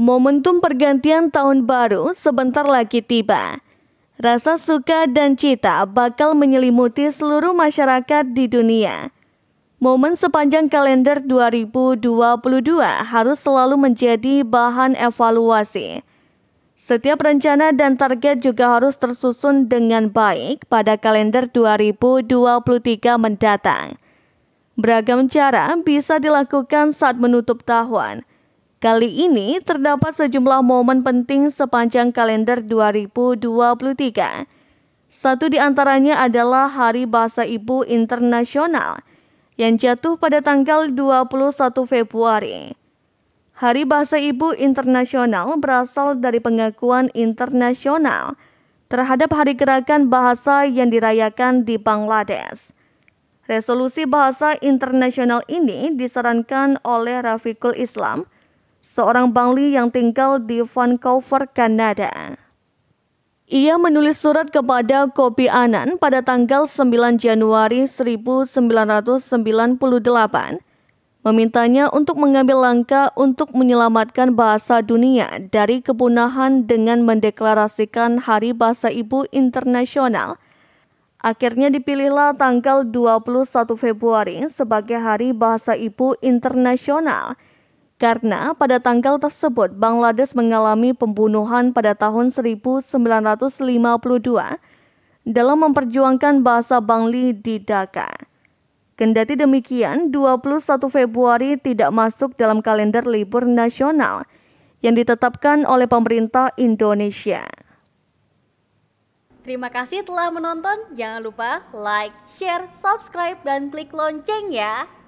Momentum pergantian tahun baru sebentar lagi tiba. Rasa suka dan cita bakal menyelimuti seluruh masyarakat di dunia. Momen sepanjang kalender 2022 harus selalu menjadi bahan evaluasi. Setiap rencana dan target juga harus tersusun dengan baik pada kalender 2023 mendatang. Beragam cara bisa dilakukan saat menutup tahun – Kali ini terdapat sejumlah momen penting sepanjang kalender 2023. Satu di antaranya adalah Hari Bahasa Ibu Internasional yang jatuh pada tanggal 21 Februari. Hari Bahasa Ibu Internasional berasal dari pengakuan internasional terhadap Hari Gerakan Bahasa yang dirayakan di Bangladesh. Resolusi Bahasa Internasional ini disarankan oleh Rafiqul Islam – seorang Bangli yang tinggal di Vancouver, Kanada. Ia menulis surat kepada Kopi Anan pada tanggal 9 Januari 1998, memintanya untuk mengambil langkah untuk menyelamatkan bahasa dunia dari kepunahan dengan mendeklarasikan Hari Bahasa Ibu Internasional – Akhirnya dipilihlah tanggal 21 Februari sebagai Hari Bahasa Ibu Internasional – karena pada tanggal tersebut Bangladesh mengalami pembunuhan pada tahun 1952 dalam memperjuangkan bahasa Bangli di Dhaka. Kendati demikian, 21 Februari tidak masuk dalam kalender libur nasional yang ditetapkan oleh pemerintah Indonesia. Terima kasih telah menonton. Jangan lupa like, share, subscribe, dan klik lonceng ya.